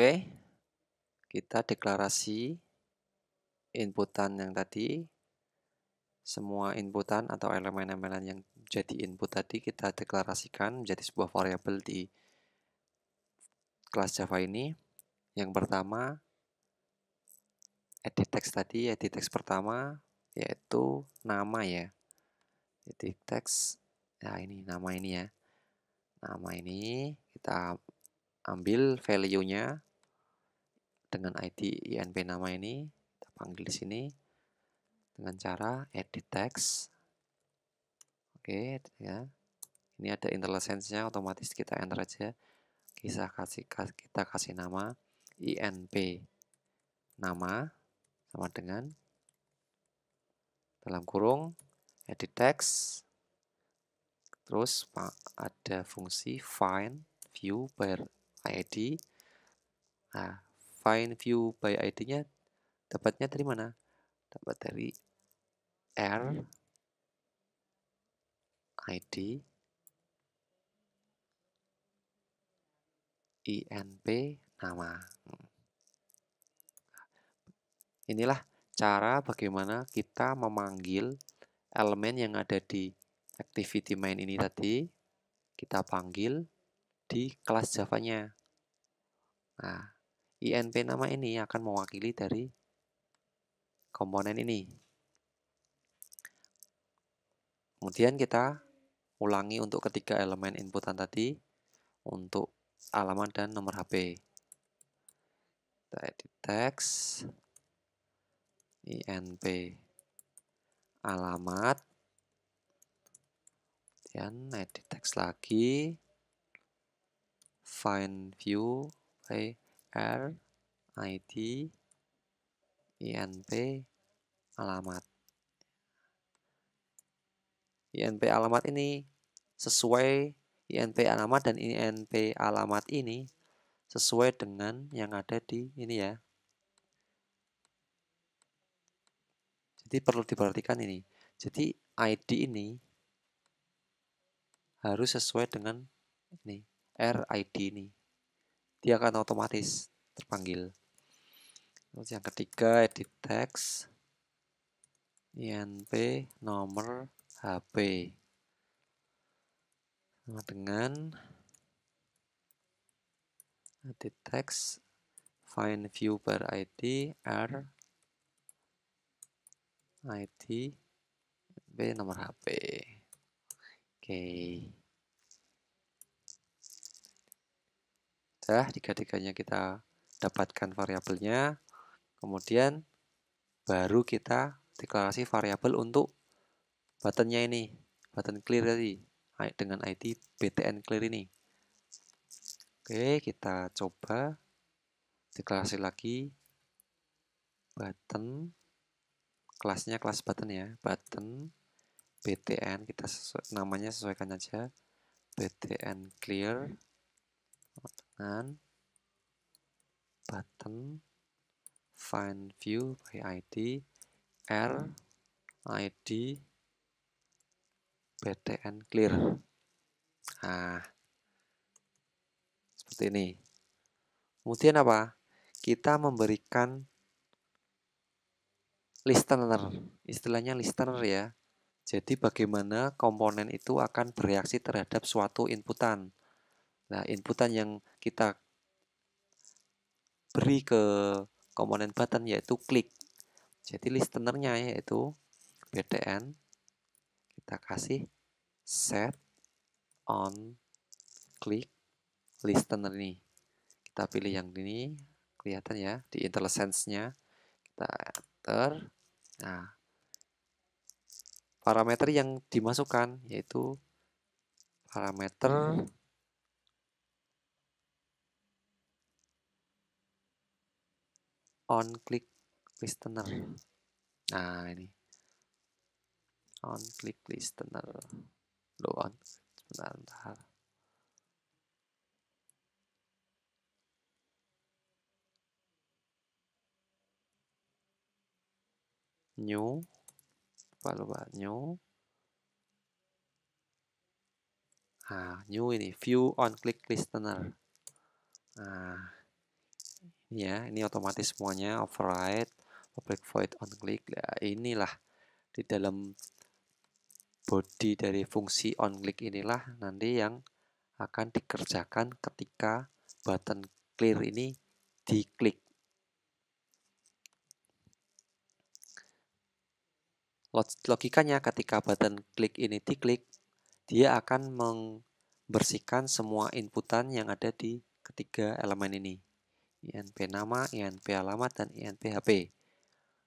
Oke, kita deklarasi inputan yang tadi. Semua inputan atau elemen-elemen yang jadi input tadi kita deklarasikan menjadi sebuah variabel di kelas Java ini. Yang pertama, edit text tadi, edit text pertama yaitu nama ya. Edit text, ya ini nama ini ya. Nama ini kita ambil value-nya dengan ID INP nama ini kita panggil di sini dengan cara edit text oke ya ini ada interlisensinya otomatis kita enter aja kita kasih kita kasih nama INP nama sama dengan dalam kurung edit text terus ada fungsi find view per id nah find view by id-nya dapatnya dari mana? Dapat dari r id inp nama. Inilah cara bagaimana kita memanggil elemen yang ada di activity main ini tadi. Kita panggil di kelas Javanya. Nah, INP nama ini akan mewakili dari komponen ini. Kemudian kita ulangi untuk ketiga elemen inputan tadi untuk alamat dan nomor HP. Kita edit text INP alamat dan edit text lagi find view by R ID INP alamat INP alamat ini sesuai INP alamat dan INP alamat ini sesuai dengan yang ada di ini ya. Jadi perlu diperhatikan ini. Jadi ID ini harus sesuai dengan ini RID ini dia akan otomatis terpanggil. Terus yang ketiga edit text INP nomor HP sama dengan edit text find view per ID R ID B nomor HP. Oke. Okay. saja tiga-tiganya kita dapatkan variabelnya kemudian baru kita deklarasi variabel untuk buttonnya ini button clear tadi dengan ID btn clear ini oke kita coba deklarasi lagi button kelasnya kelas button ya button btn kita sesu namanya sesuaikan aja btn clear kanan button find view by id r id btn clear nah seperti ini kemudian apa kita memberikan listener istilahnya listener ya jadi bagaimana komponen itu akan bereaksi terhadap suatu inputan Nah, inputan yang kita beri ke komponen button yaitu klik. Jadi listenernya yaitu btn kita kasih set on click listener ini. Kita pilih yang ini, kelihatan ya di intelligence nya Kita enter. Nah, parameter yang dimasukkan yaitu parameter on click listener. Nah, ini. On click listener. lo on. Bentar, New. baru baru New. ah new ini. View on click listener. Nah ya ini otomatis semuanya override public void on click nah, inilah di dalam body dari fungsi on click inilah nanti yang akan dikerjakan ketika button clear ini diklik logikanya ketika button klik ini diklik, dia akan membersihkan semua inputan yang ada di ketiga elemen ini. INP nama, INP alamat, dan INP HP.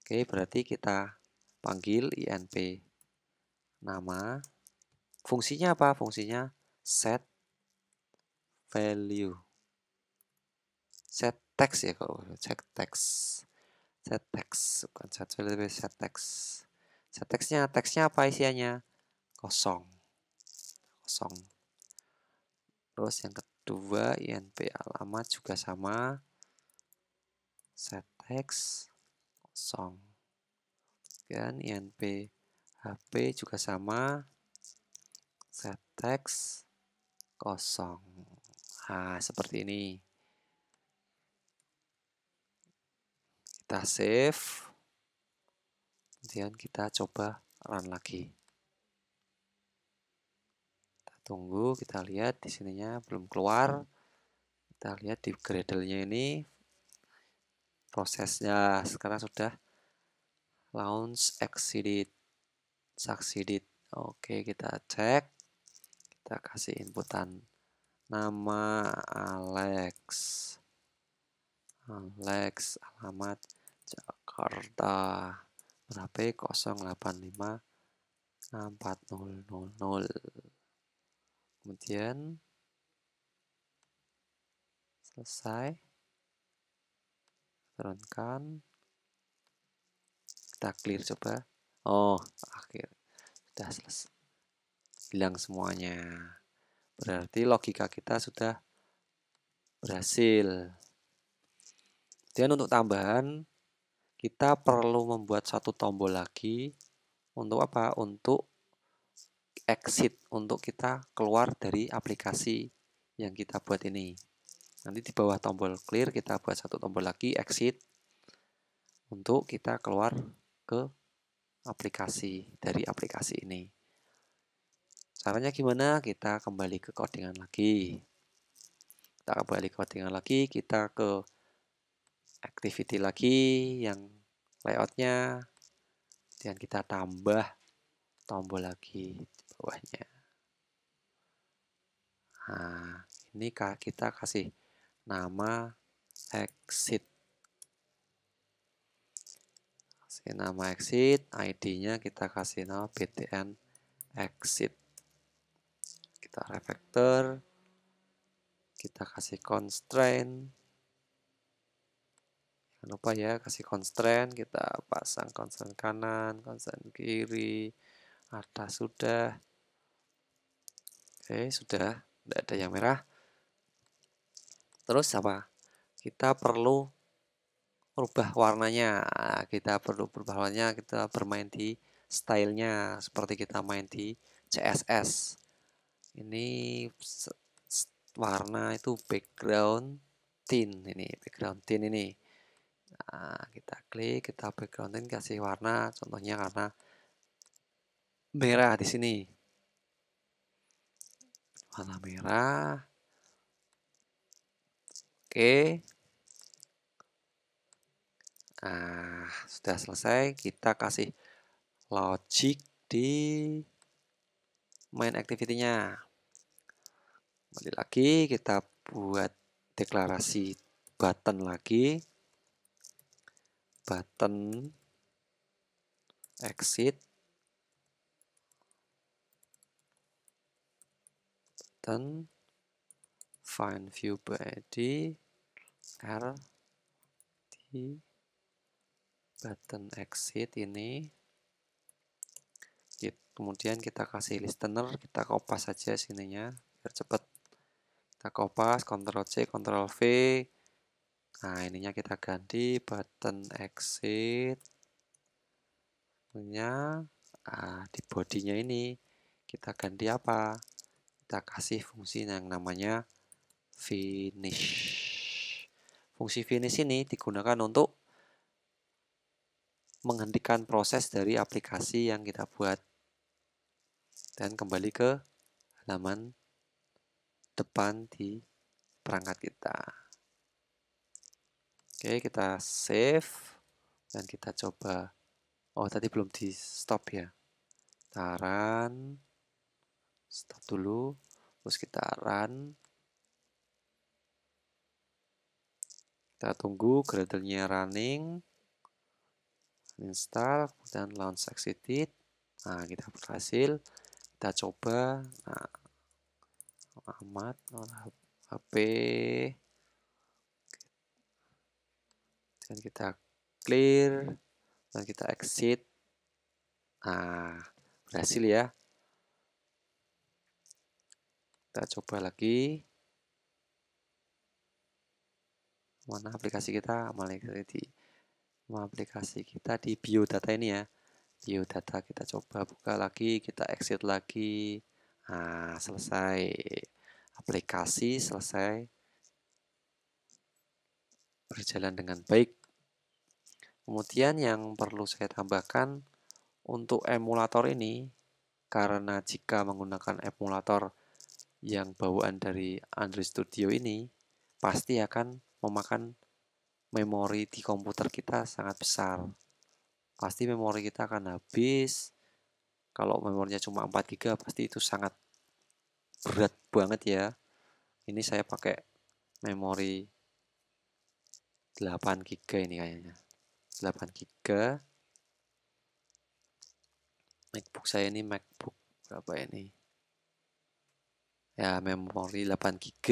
Oke, berarti kita panggil INP nama. Fungsinya apa? Fungsinya set value. Set text ya kalau set text. Set text bukan set value tapi set text. Set textnya, textnya apa isiannya? Kosong. Kosong. Terus yang kedua INP alamat juga sama set text kosong kan INP HP juga sama set text kosong nah seperti ini kita save kemudian kita coba run lagi kita tunggu kita lihat di sininya belum keluar kita lihat di gradle-nya ini prosesnya sekarang sudah launch exceeded succeeded oke kita cek kita kasih inputan nama Alex Alex alamat Jakarta berapa 085 ya? 4000 kemudian selesai turunkan kita clear coba oh akhir sudah selesai hilang semuanya berarti logika kita sudah berhasil kemudian untuk tambahan kita perlu membuat satu tombol lagi untuk apa untuk exit untuk kita keluar dari aplikasi yang kita buat ini Nanti di bawah tombol clear kita buat satu tombol lagi exit untuk kita keluar ke aplikasi dari aplikasi ini. Caranya gimana? Kita kembali ke codingan lagi. Kita kembali ke codingan lagi, kita ke activity lagi yang layoutnya dan kita tambah tombol lagi di bawahnya. Nah, ini kita kasih nama exit. Kasih nama exit, ID-nya kita kasih nama btn exit. Kita refactor, kita kasih constraint. Jangan lupa ya, kasih constraint, kita pasang constraint kanan, constraint kiri, atas sudah. Oke, sudah, tidak ada yang merah. Terus apa? Kita perlu rubah warnanya. Kita perlu berubah warnanya, kita bermain di stylenya seperti kita main di CSS. Ini warna itu background tin ini, background tin ini. Nah, kita klik, kita background tin kasih warna, contohnya karena merah di sini. Warna merah Oke. Nah, sudah selesai. Kita kasih logic di main activity-nya. Kembali lagi, kita buat deklarasi button lagi. Button exit. Button find view by ID r di button exit ini kemudian kita kasih listener kita kopas saja sininya biar cepat kita kopas Ctrl C Ctrl V nah ininya kita ganti button exit punya ah, di bodinya ini kita ganti apa kita kasih fungsi yang namanya finish Fungsi finish ini digunakan untuk menghentikan proses dari aplikasi yang kita buat dan kembali ke halaman depan di perangkat kita. Oke, kita save dan kita coba. Oh, tadi belum di stop ya. Taran, stop dulu, terus kita run. Kita tunggu gradle running. Install, kemudian launch exited. Nah, kita berhasil. Kita coba. Nah, amat HP. Dan kita clear. Dan kita exit. Nah, berhasil ya. Kita coba lagi. mana aplikasi kita aplikasi di aplikasi kita di biodata ini ya biodata kita coba buka lagi kita exit lagi nah selesai aplikasi selesai berjalan dengan baik kemudian yang perlu saya tambahkan untuk emulator ini karena jika menggunakan emulator yang bawaan dari Android Studio ini pasti akan memakan memori di komputer kita sangat besar. Pasti memori kita akan habis. Kalau memorinya cuma 4 GB pasti itu sangat berat banget ya. Ini saya pakai memori 8 GB ini kayaknya. 8 GB. MacBook saya ini MacBook berapa ini? Ya, memori 8 GB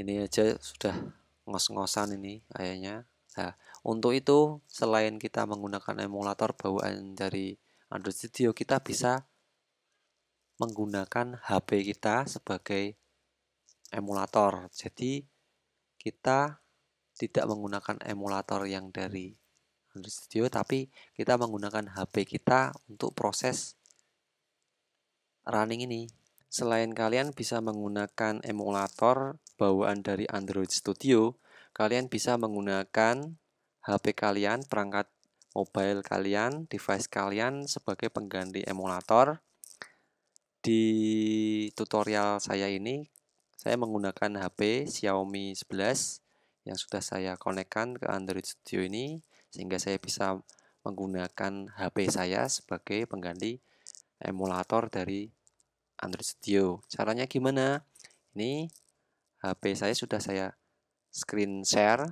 ini aja sudah ngos-ngosan ini kayaknya nah untuk itu selain kita menggunakan emulator bawaan dari Android Studio kita bisa menggunakan HP kita sebagai emulator jadi kita tidak menggunakan emulator yang dari Android Studio tapi kita menggunakan HP kita untuk proses running ini. Selain kalian bisa menggunakan emulator, bawaan dari Android Studio, kalian bisa menggunakan HP kalian, perangkat mobile kalian, device kalian sebagai pengganti emulator. Di tutorial saya ini, saya menggunakan HP Xiaomi 11 yang sudah saya konekkan ke Android Studio ini, sehingga saya bisa menggunakan HP saya sebagai pengganti emulator dari Android Studio. Caranya gimana? Ini HP saya sudah saya screen share,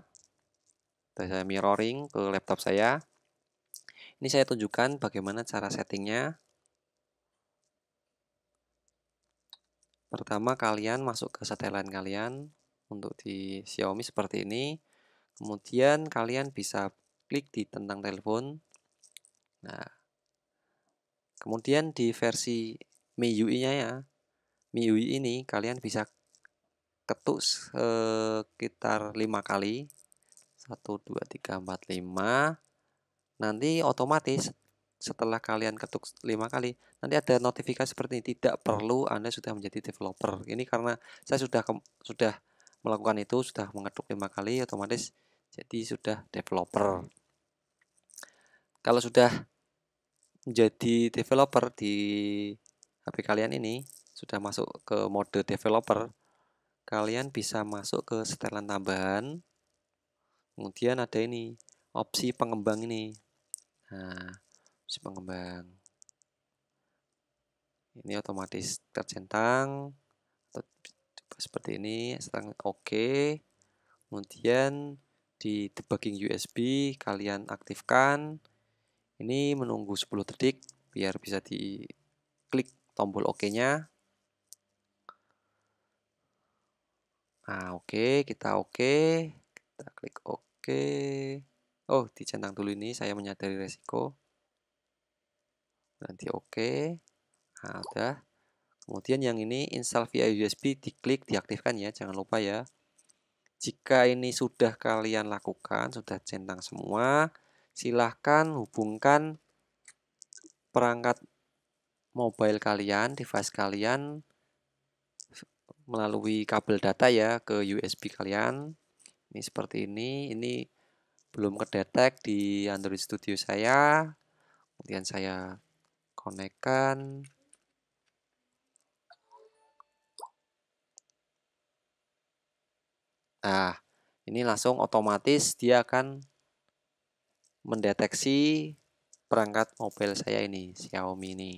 sudah saya mirroring ke laptop saya. Ini saya tunjukkan bagaimana cara settingnya. Pertama kalian masuk ke setelan kalian untuk di Xiaomi seperti ini. Kemudian kalian bisa klik di tentang telepon. Nah, kemudian di versi MIUI-nya ya, MIUI ini kalian bisa ketuk sekitar lima kali. satu dua tiga empat lima Nanti otomatis setelah kalian ketuk lima kali, nanti ada notifikasi seperti ini, tidak perlu Anda sudah menjadi developer. Ini karena saya sudah sudah melakukan itu, sudah mengetuk lima kali otomatis jadi sudah developer. Kalau sudah menjadi developer di HP kalian ini, sudah masuk ke mode developer, kalian bisa masuk ke setelan tambahan. Kemudian ada ini, opsi pengembang ini. Nah, opsi pengembang. Ini otomatis tercentang. Seperti ini, setelan oke. Kemudian di debugging USB kalian aktifkan. Ini menunggu 10 detik biar bisa diklik tombol OK-nya. ok nya Nah, oke, okay, kita oke. Okay. Kita klik oke. Okay. Oh, dicentang dulu ini saya menyadari resiko. Nanti oke. Okay. Nah, udah. Kemudian yang ini install via USB diklik diaktifkan ya, jangan lupa ya. Jika ini sudah kalian lakukan, sudah centang semua, silahkan hubungkan perangkat mobile kalian, device kalian melalui kabel data ya ke USB kalian. Ini seperti ini, ini belum kedetek di Android Studio saya. Kemudian saya konekkan. Nah, ini langsung otomatis dia akan mendeteksi perangkat mobile saya ini, Xiaomi ini.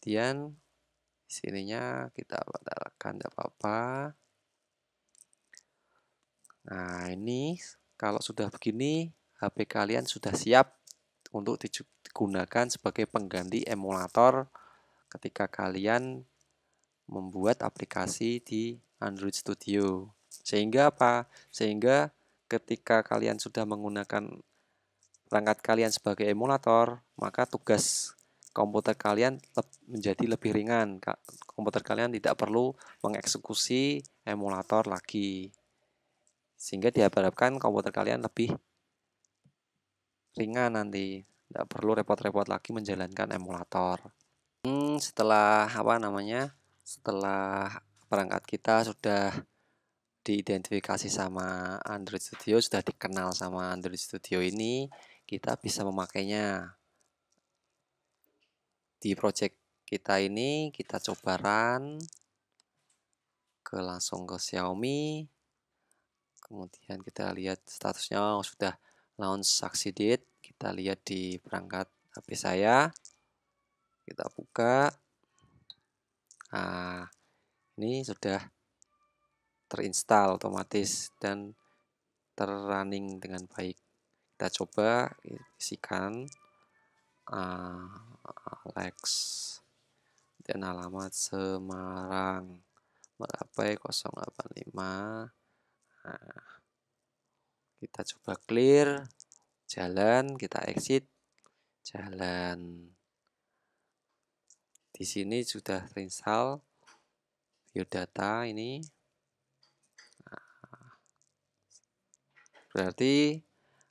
Kemudian sininya kita batalkan tidak apa-apa nah ini kalau sudah begini HP kalian sudah siap untuk digunakan sebagai pengganti emulator ketika kalian membuat aplikasi di Android Studio sehingga apa sehingga ketika kalian sudah menggunakan perangkat kalian sebagai emulator maka tugas komputer kalian menjadi lebih ringan. Komputer kalian tidak perlu mengeksekusi emulator lagi. Sehingga diharapkan komputer kalian lebih ringan nanti. Tidak perlu repot-repot lagi menjalankan emulator. Hmm, setelah apa namanya? Setelah perangkat kita sudah diidentifikasi sama Android Studio, sudah dikenal sama Android Studio ini, kita bisa memakainya di project kita ini kita coba run ke langsung ke Xiaomi kemudian kita lihat statusnya oh, sudah launch succeeded kita lihat di perangkat HP saya kita buka nah ini sudah terinstall otomatis dan terrunning dengan baik kita coba isikan Ah, Alex dan alamat Semarang berapa? 085 nah, kita coba clear jalan kita exit jalan di sini sudah terinstall biodata ini ah, berarti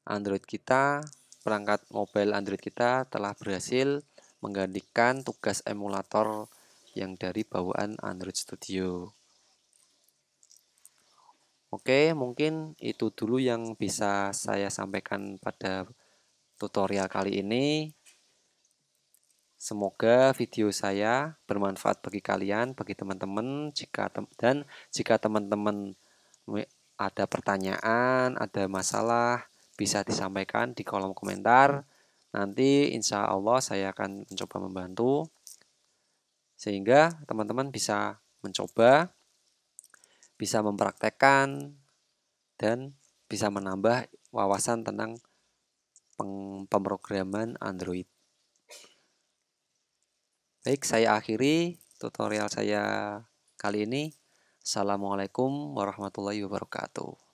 Android kita perangkat mobile Android kita telah berhasil menggantikan tugas emulator yang dari bawaan Android Studio. Oke, mungkin itu dulu yang bisa saya sampaikan pada tutorial kali ini. Semoga video saya bermanfaat bagi kalian, bagi teman-teman. Jika tem dan jika teman-teman ada pertanyaan, ada masalah, bisa disampaikan di kolom komentar. Nanti insya Allah saya akan mencoba membantu sehingga teman-teman bisa mencoba, bisa mempraktekkan, dan bisa menambah wawasan tentang pemrograman Android. Baik, saya akhiri tutorial saya kali ini. Assalamualaikum warahmatullahi wabarakatuh.